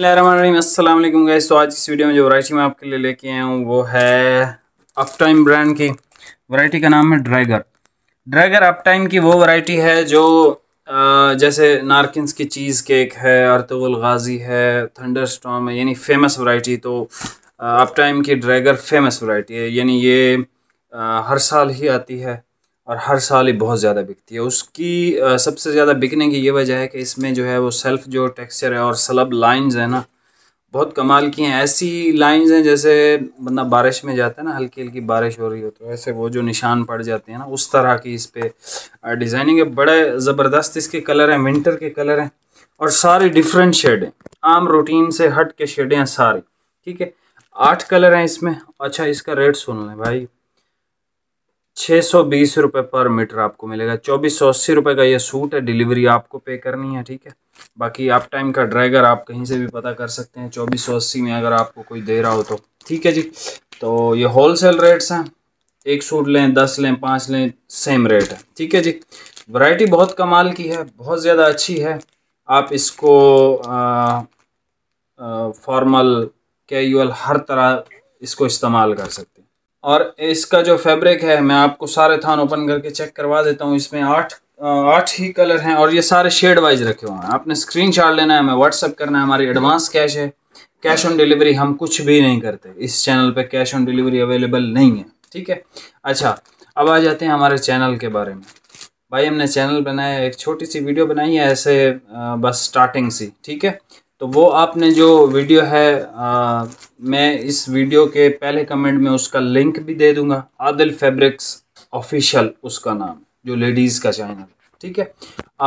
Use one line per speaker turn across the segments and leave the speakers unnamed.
अस्सलाम गाइस तो आज इस वीडियो में जो वैरायटी मैं आपके लिए लेके आया हूँ वो है अपटाइम ब्रांड की वैरायटी का नाम है ड्रैगर ड्रैगर अपटाइम की वो वैरायटी है जो जैसे नारकिंस की चीज़ केक है अरतुल गाजी है थंडर स्टॉम है यानी फेमस वैरायटी तो अपटाइम की ड्रैगर फेमस वैरायटी है यानी ये हर साल ही आती है और हर साल ही बहुत ज़्यादा बिकती है उसकी सबसे ज़्यादा बिकने की ये वजह है कि इसमें जो है वो सेल्फ जो टेक्सचर है और सलब लाइंस है ना बहुत कमाल की हैं ऐसी लाइंस हैं जैसे बंदा बारिश में जाता है ना हल्की हल्की बारिश हो रही हो तो ऐसे वो जो निशान पड़ जाते हैं ना उस तरह की इस पर डिज़ाइनिंग है बड़े ज़बरदस्त इसके कलर हैं विंटर के कलर हैं और सारे डिफरेंट शेड हैं आम रूटीन से हट के शेडें हैं सारी ठीक है आठ कलर हैं इसमें अच्छा इसका रेट सुन लें भाई छः सौ बीस रुपये पर मीटर आपको मिलेगा चौबीस सौ अस्सी रुपये का ये सूट है डिलीवरी आपको पे करनी है ठीक है बाकी आप टाइम का ड्राइगर आप कहीं से भी पता कर सकते हैं चौबीस सौ अस्सी में अगर आपको कोई दे रहा हो तो ठीक है जी तो ये होल सेल रेट्स हैं एक सूट लें दस लें पाँच लें सेम रेट है ठीक है जी वैरायटी बहुत कमाल की है बहुत ज़्यादा अच्छी है आप इसको फॉर्मल कैजुअल हर तरह इसको इस्तेमाल कर सकते हैं और इसका जो फैब्रिक है मैं आपको सारे थान ओपन करके चेक करवा देता हूँ इसमें आठ आठ ही कलर हैं और ये सारे शेड वाइज रखे हुए हैं आपने स्क्रीन लेना है हमें व्हाट्सअप करना है हमारी एडवांस कैश है कैश ऑन डिलीवरी हम कुछ भी नहीं करते इस चैनल पर कैश ऑन डिलीवरी अवेलेबल नहीं है ठीक है अच्छा अब आ जाते हैं हमारे चैनल के बारे में भाई हमने चैनल बनाया एक छोटी सी वीडियो बनाई है ऐसे बस स्टार्टिंग सी ठीक है तो वो आपने जो वीडियो है आ, मैं इस वीडियो के पहले कमेंट में उसका लिंक भी दे दूंगा आदिल फैब्रिक्स ऑफिशियल उसका नाम जो लेडीज़ का चैनल ठीक है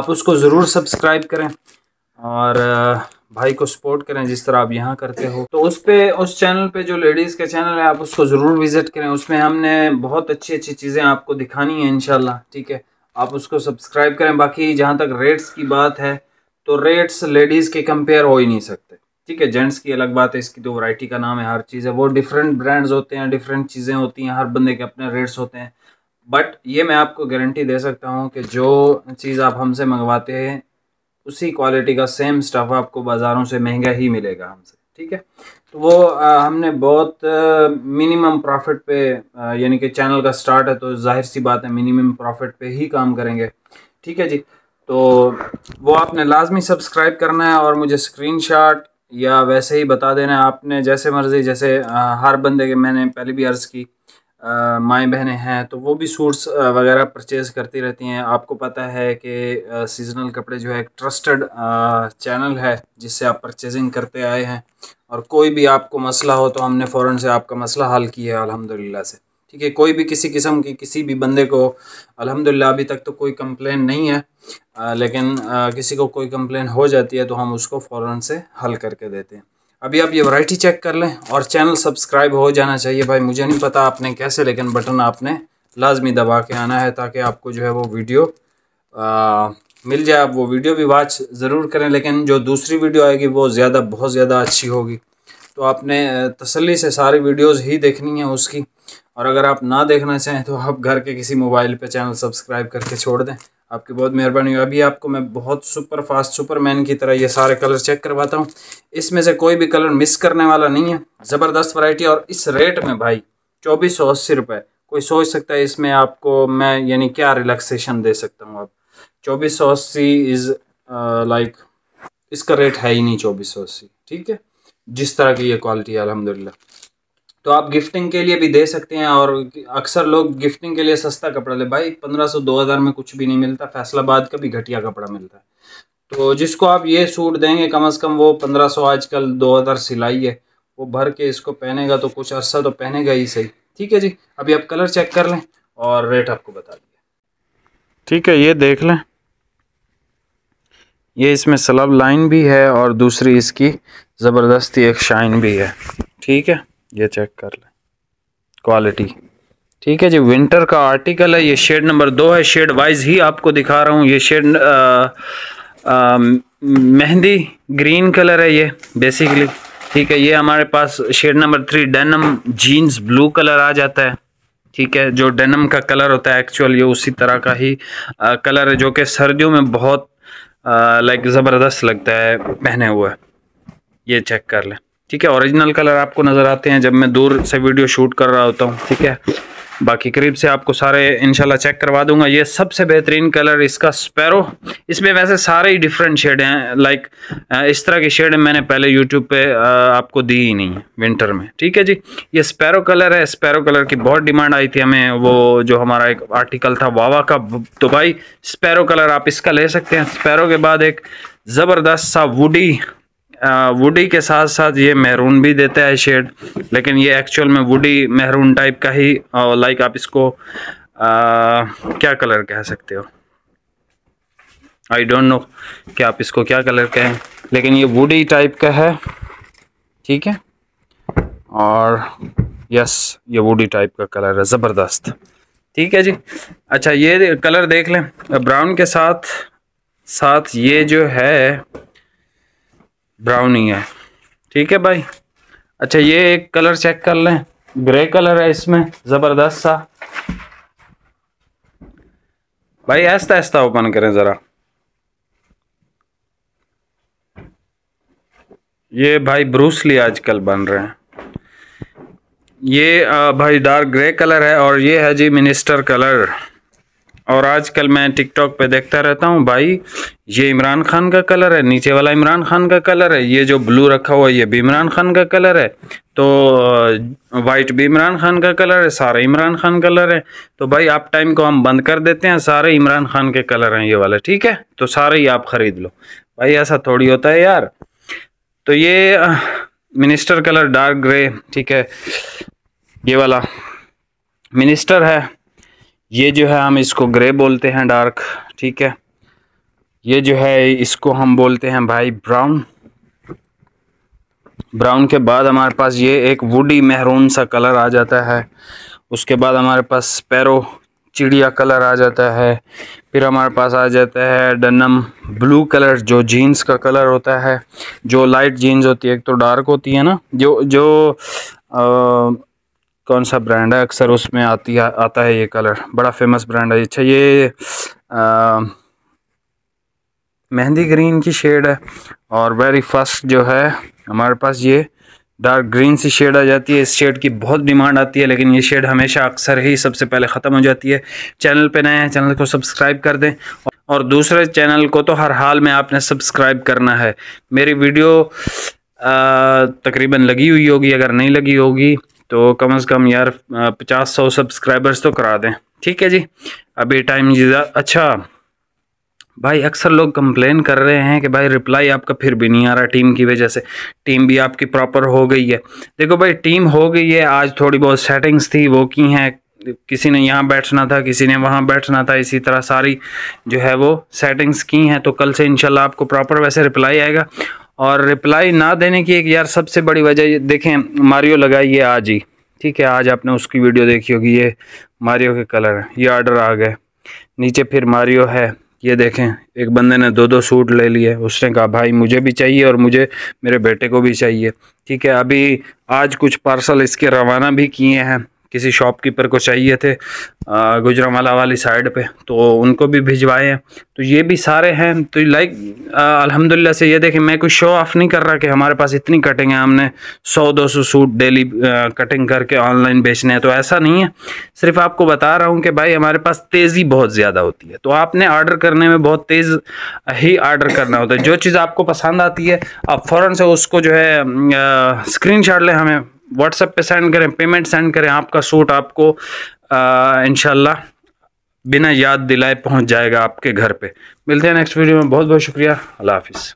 आप उसको ज़रूर सब्सक्राइब करें और भाई को सपोर्ट करें जिस तरह आप यहाँ करते हो तो उस पे उस चैनल पे जो लेडीज़ का चैनल है आप उसको ज़रूर विज़िट करें उसमें हमने बहुत अच्छी अच्छी चीज़ें आपको दिखानी है इनशाला ठीक है आप उसको सब्सक्राइब करें बाकी जहाँ तक रेट्स की बात है तो रेट्स लेडीज़ के कंपेयर हो ही नहीं सकते ठीक है जेंट्स की अलग बात है इसकी दो तो वैरायटी का नाम है हर चीज़ है वो डिफरेंट ब्रांड्स होते हैं डिफरेंट चीज़ें होती हैं हर बंदे के अपने रेट्स होते हैं बट ये मैं आपको गारंटी दे सकता हूँ कि जो चीज़ आप हमसे मंगवाते हैं उसी क्वालिटी का सेम स्टफ़ आपको बाज़ारों से महंगा ही मिलेगा हमसे ठीक है तो वो आ, हमने बहुत मिनिमम प्रॉफिट पे यानी कि चैनल का स्टार्ट है तो जाहिर सी बात है मिनिमम प्रॉफिट पे ही काम करेंगे ठीक है जी तो वो आपने लाजमी सब्सक्राइब करना है और मुझे स्क्रीनशॉट या वैसे ही बता देना आपने जैसे मर्ज़ी जैसे हर बंदे के मैंने पहले भी अर्ज़ की माएँ बहनें हैं तो वो भी सूट्स वगैरह परचेज़ करती रहती हैं आपको पता है कि सीजनल कपड़े जो है एक ट्रस्टेड चैनल है जिससे आप परचेजिंग करते आए हैं और कोई भी आपको मसला हो तो हमने फ़ौर से आपका मसला हल किया है अलहमदिल्ला से ठीक है कोई भी किसी किस्म की किसी भी बंदे को अल्हम्दुलिल्लाह अभी तक तो कोई कंप्लेन नहीं है आ, लेकिन आ, किसी को कोई कंप्लेन हो जाती है तो हम उसको फ़ौर से हल करके देते हैं अभी आप ये वैरायटी चेक कर लें और चैनल सब्सक्राइब हो जाना चाहिए भाई मुझे नहीं पता आपने कैसे लेकिन बटन आपने लाजमी दबा के आना है ताकि आपको जो है वो वीडियो आ, मिल जाए आप वो वीडियो भी वाच ज़रूर करें लेकिन जो दूसरी वीडियो आएगी वो ज़्यादा बहुत ज़्यादा अच्छी होगी तो आपने तसल्ली से सारी वीडियोस ही देखनी है उसकी और अगर आप ना देखना चाहें तो आप घर के किसी मोबाइल पे चैनल सब्सक्राइब करके छोड़ दें आपकी बहुत मेहरबानी अभी आपको मैं बहुत सुपर फास्ट सुपरमैन की तरह ये सारे कलर चेक करवाता हूँ इसमें से कोई भी कलर मिस करने वाला नहीं है ज़बरदस्त वैरायटी और इस रेट में भाई चौबीस सौ अस्सी रुपये कोई सोच सकता है इसमें आपको मैं यानी क्या रिलैक्सेशन दे सकता हूँ आप चौबीस सौ अस्सी इज़ लाइक इसका रेट है ही नहीं चौबीस सौ अस्सी ठीक है जिस तरह की ये क्वालिटी है अलहमदिल्ला तो आप गिफ्टिंग के लिए भी दे सकते हैं और अक्सर लोग गिफ्टिंग के लिए सस्ता कपड़ा ले भाई पंद्रह सौ दो हज़ार में कुछ भी नहीं मिलता फैसलाबाद का भी घटिया कपड़ा मिलता है तो जिसको आप ये सूट देंगे कम अज़ कम वो पंद्रह सौ आजकल दो हज़ार सिलाई है वो भर के इसको पहनेगा तो कुछ अर्सा तो पहनेगा ही सही ठीक है जी अभी आप कलर चेक कर लें और रेट आपको बता दिए ठीक है ये देख लें ये इसमें सलब लाइन भी है और दूसरी इसकी ज़बरदस्ती एक शाइन भी है ठीक है ये चेक कर लें क्वालिटी ठीक है जी विंटर का आर्टिकल है ये शेड नंबर दो है शेड वाइज ही आपको दिखा रहा हूँ ये शेड मेहंदी ग्रीन कलर है ये बेसिकली ठीक है ये हमारे पास shade number three denim jeans blue colour आ जाता है ठीक है जो डेनम का कलर होता है एक्चुअल ये उसी तरह का ही आ, कलर है जो कि सर्दियों में बहुत लाइक ज़बरदस्त लगता है पहने हुए ये चेक कर लें ठीक है ओरिजिनल कलर आपको नज़र आते हैं जब मैं दूर से वीडियो शूट कर रहा होता हूँ ठीक है बाकी करीब से आपको सारे इनशाला चेक करवा दूंगा ये सबसे बेहतरीन कलर इसका स्पैरो इसमें वैसे सारे ही डिफरेंट शेड हैं लाइक इस तरह की शेड मैंने पहले यूट्यूब पे आपको दी ही नहीं है विंटर में ठीक है जी ये स्पैरो कलर है स्पैरो कलर की बहुत डिमांड आई थी हमें वो जो हमारा एक आर्टिकल था वावा का तो भाई स्पैरो कलर आप इसका ले सकते हैं स्पैरो के बाद एक ज़बरदस्त सा वुडी वुडी के साथ साथ ये महरून भी देता है शेड लेकिन ये एक्चुअल में वुडी महरून टाइप का ही लाइक आप इसको आ, क्या कलर कह सकते हो आई डोंट नो कि आप इसको क्या कलर कहें लेकिन ये वुडी टाइप का है ठीक है और यस ये वुडी टाइप का कलर है ज़बरदस्त ठीक है जी अच्छा ये कलर देख लें ब्राउन के साथ साथ ये जो है ब्राउन ही है ठीक है भाई अच्छा ये एक कलर चेक कर लें ग्रे कलर है इसमें ज़बरदस्त सा भाई ऐसा ऐसा ओपन करें ज़रा ये भाई ब्रूसली आजकल बन रहे हैं ये भाई डार्क ग्रे कलर है और ये है जी मिनिस्टर कलर और आजकल मैं टिकटॉक पे देखता रहता हूँ भाई ये इमरान खान का कलर है नीचे वाला इमरान खान का कलर है ये जो ब्लू रखा हुआ है ये भी इमरान खान का कलर है तो वाइट भी इमरान खान का कलर है सारे इमरान खान कलर है तो भाई आप टाइम को हम बंद कर देते हैं सारे इमरान खान के कलर हैं ये वाले ठीक है तो सारे ही आप ख़रीद लो भाई ऐसा थोड़ी होता है यार तो ये मिनिस्टर कलर डार्क ग्रे ठीक है ये वाला मिनिस्टर है ये जो है हम इसको ग्रे बोलते हैं डार्क ठीक है ये जो है इसको हम बोलते हैं भाई ब्राउन ब्राउन के बाद हमारे पास ये एक वुडी मेहरून सा कलर आ जाता है उसके बाद हमारे पास पैरो चिड़िया कलर आ जाता है फिर हमारे पास आ जाता है डनम ब्लू कलर जो जीन्स का कलर होता है जो लाइट जीन्स होती है एक तो डार्क होती है ना जो जो आ, कौन सा ब्रांड है अक्सर उसमें आती है आता है ये कलर बड़ा फेमस ब्रांड है अच्छा ये मेहंदी ग्रीन की शेड है और वेरी फर्स्ट जो है हमारे पास ये डार्क ग्रीन सी शेड आ जाती है इस शेड की बहुत डिमांड आती है लेकिन ये शेड हमेशा अक्सर ही सबसे पहले ख़त्म हो जाती है चैनल पे नए हैं चैनल को सब्सक्राइब कर दें और दूसरे चैनल को तो हर हाल में आपने सब्सक्राइब करना है मेरी वीडियो तकरीबन लगी हुई होगी अगर नहीं लगी होगी तो कम से कम यार पचास सौ सब्सक्राइबर्स तो करा दें ठीक है जी अभी टाइम जी अच्छा भाई अक्सर लोग कंप्लेन कर रहे हैं कि भाई रिप्लाई आपका फिर भी नहीं आ रहा टीम की वजह से टीम भी आपकी प्रॉपर हो गई है देखो भाई टीम हो गई है आज थोड़ी बहुत सेटिंग्स थी वो की हैं किसी ने यहाँ बैठना था किसी ने वहाँ बैठना था इसी तरह सारी जो है वो सेटिंग्स की हैं तो कल से इनशाला आपको प्रॉपर वैसे रिप्लाई आएगा और रिप्लाई ना देने की एक यार सबसे बड़ी वजह देखें मारियो लगाइए आज ही ठीक है आज आपने उसकी वीडियो देखी होगी ये मारियो के कलर ये ऑर्डर आ गए नीचे फिर मारियो है ये देखें एक बंदे ने दो दो सूट ले लिए उसने कहा भाई मुझे भी चाहिए और मुझे मेरे बेटे को भी चाहिए ठीक है अभी आज कुछ पार्सल इसके रवाना भी किए हैं किसी शॉपकीपर को चाहिए थे गुजरावाला वाली साइड पे तो उनको भी भिजवाए हैं तो ये भी सारे हैं तो लाइक अलहमदिल्ला से ये देखें मैं कुछ शो ऑफ नहीं कर रहा कि हमारे पास इतनी कटिंग है हमने सौ दो सौ सूट डेली कटिंग करके ऑनलाइन बेचने हैं तो ऐसा नहीं है सिर्फ आपको बता रहा हूँ कि भाई हमारे पास तेज़ी बहुत ज़्यादा होती है तो आपने ऑर्डर करने में बहुत तेज़ ही ऑर्डर करना होता है जो चीज़ आपको पसंद आती है आप फ़ौर से उसको जो है स्क्रीन लें हमें व्हाट्सएप पे सेंड करें पेमेंट सेंड करें आपका सूट आपको इनशाला बिना याद दिलाए पहुंच जाएगा आपके घर पे मिलते हैं नेक्स्ट वीडियो में बहुत बहुत शुक्रिया अल्लाह हाफिज़